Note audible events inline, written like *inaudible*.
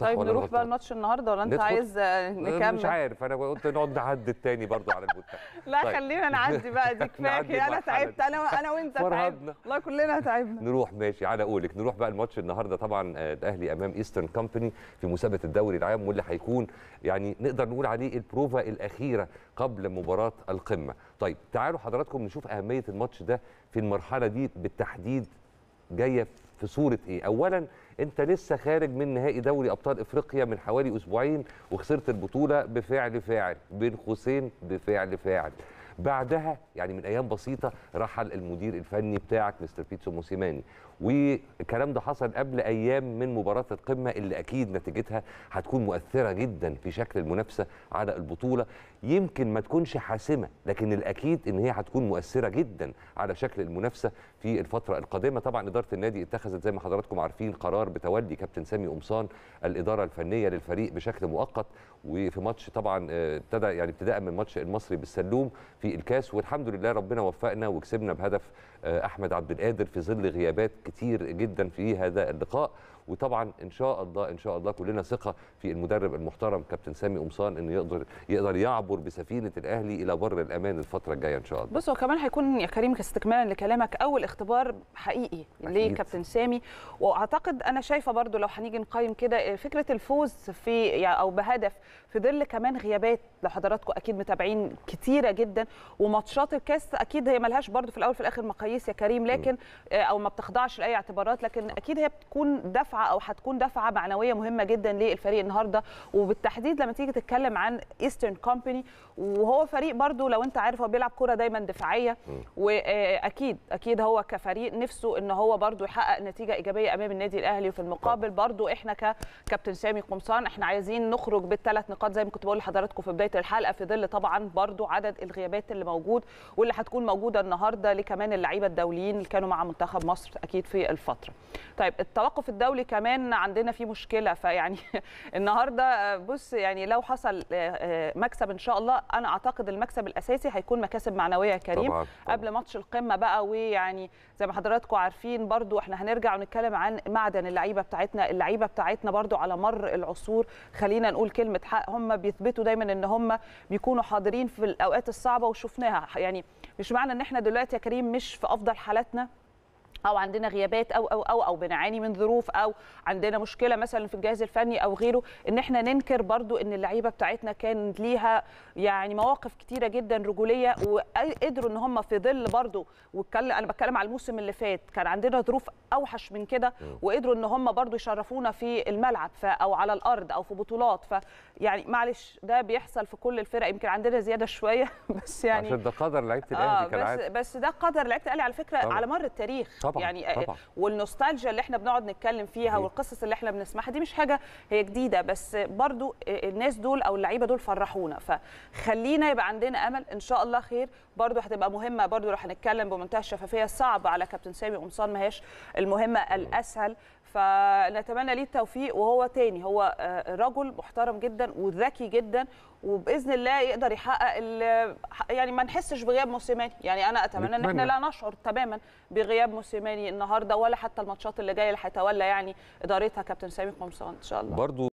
طيب نروح بقى الماتش النهارده ولا انت ندخل... عايز آه، نكمل مش عارف انا قلت نقعد نعدي التاني برضو على البوتة لا طيب. خلينا نعدي بقى دي *laughs* كفايه انا تعبت انا انا وانت تعبنا والله كلنا تعبنا نروح ماشي على قولك نروح بقى الماتش النهارده طبعا آه، الاهلي امام ايسترن كومباني في مسابقه الدوري العام واللي هيكون يعني نقدر نقول عليه البروفا الاخيره قبل مباراه القمه طيب تعالوا حضراتكم نشوف اهميه الماتش ده في المرحله دي بالتحديد جايه في صوره ايه اولا انت لسه خارج من نهائي دوري ابطال افريقيا من حوالي اسبوعين وخسرت البطوله بفعل فاعل بين قوسين بفعل فاعل بعدها يعني من ايام بسيطه رحل المدير الفني بتاعك مستر بيتسو موسيماني والكلام ده حصل قبل ايام من مباراه القمه اللي اكيد نتيجتها هتكون مؤثره جدا في شكل المنافسه على البطوله يمكن ما تكونش حاسمه لكن الاكيد ان هي هتكون مؤثره جدا على شكل المنافسه في الفتره القادمه طبعا اداره النادي اتخذت زي ما حضراتكم عارفين قرار بتولي كابتن سامي قمصان الاداره الفنيه للفريق بشكل مؤقت وفي ماتش طبعا آه، ابتدى يعني ابتداء من ماتش المصري بالسلوم في الكاس والحمد لله ربنا وفقنا وكسبنا بهدف آه، احمد عبد القادر في ظل غيابات كتير جدا في هذا اللقاء وطبعا ان شاء الله ان شاء الله كلنا ثقه في المدرب المحترم كابتن سامي قمصان انه يقدر يقدر يعبر بسفينه الاهلي الى بر الامان الفتره الجايه ان شاء الله بص هو كمان هيكون يا كريم استكمالا لكلامك اول اختبار حقيقي لكابتن سامي واعتقد انا شايفه برضو لو هنيجي نقيم كده آه، فكره الفوز في يعني او بهدف في ظل كمان غيابات لحضراتكم اكيد متابعين كتيره جدا وماتشات الكاس اكيد هي ملهاش برضو في الاول في الاخر مقاييس يا كريم لكن آه، او ما بتخضعش لاي اعتبارات لكن اكيد هي بتكون دفعه دفعه او هتكون دفعه معنويه مهمه جدا للفريق النهارده وبالتحديد لما تيجي تتكلم عن ايسترن كومباني وهو فريق برده لو انت عارف هو بيلعب كوره دايما دفاعيه واكيد اكيد هو كفريق نفسه ان هو برده يحقق نتيجه ايجابيه امام النادي الاهلي وفي المقابل برده احنا ككابتن سامي قمصان احنا عايزين نخرج بالثلاث نقاط زي ما كنت بقول لحضراتكم في بدايه الحلقه في ظل طبعا برده عدد الغيابات اللي موجود واللي هتكون موجوده النهارده لكمان اللعيبه الدوليين اللي كانوا مع منتخب مصر اكيد في الفتره. طيب التوقف الدولي كمان عندنا في مشكله فيعني *laughs* النهارده بص يعني لو حصل آه، آه، مكسب ان شاء الله انا اعتقد المكسب الاساسي هيكون مكاسب معنويه يا كريم طبعا. طبعا. قبل ماتش القمه بقى ويعني زي ما حضراتكم عارفين برضو احنا هنرجع ونتكلم عن معدن اللعيبه بتاعتنا اللعيبه بتاعتنا برضو على مر العصور خلينا نقول كلمه حق هم بيثبتوا دايما ان هم بيكونوا حاضرين في الاوقات الصعبه وشفناها يعني مش معنى ان احنا دلوقتي يا كريم مش في افضل حالاتنا او عندنا غيابات او او او او بنعاني من ظروف او عندنا مشكله مثلا في الجهاز الفني او غيره ان احنا ننكر برضو ان اللعيبه بتاعتنا كان ليها يعني مواقف كتيره جدا رجوليه وقدروا ان هم في ظل برضو واتكلم انا بتكلم على الموسم اللي فات كان عندنا ظروف اوحش من كده وقدروا ان هم برضو يشرفونا في الملعب او على الارض او في بطولات ف يعني معلش ده بيحصل في كل الفرق يمكن عندنا زياده شويه *laughs* بس يعني عشان ده قدر لعيبه الاهلي آه بس, بس ده قدر لعيبه الاهلي على فكره طبعا. على مر التاريخ طبعا يعني آه، آه، طبعا. والنوستالجيا اللي احنا بنقعد نتكلم فيها إيه. والقصص اللي احنا بنسمعها دي مش حاجه هي جديده بس برضو آه، الناس دول او اللعيبه دول فرحونا فخلينا يبقى عندنا امل ان شاء الله خير برضو هتبقى مهمه برضو راح نتكلم بمنتهى الشفافيه صعب على كابتن سامي قمصان ما هيش المهمه الاسهل فنتمنى ليه التوفيق وهو تاني هو رجل محترم جدا وذكي جدا وباذن الله يقدر يحقق يعني ما نحسش بغياب موسيماني يعني انا اتمنى ان احنا لا نشعر تماما بغياب موسيماني السليماني النهارده ولا حتى الماتشات اللي جايه اللي هيتولى يعني ادارتها كابتن سامي قمصان ان شاء الله برضو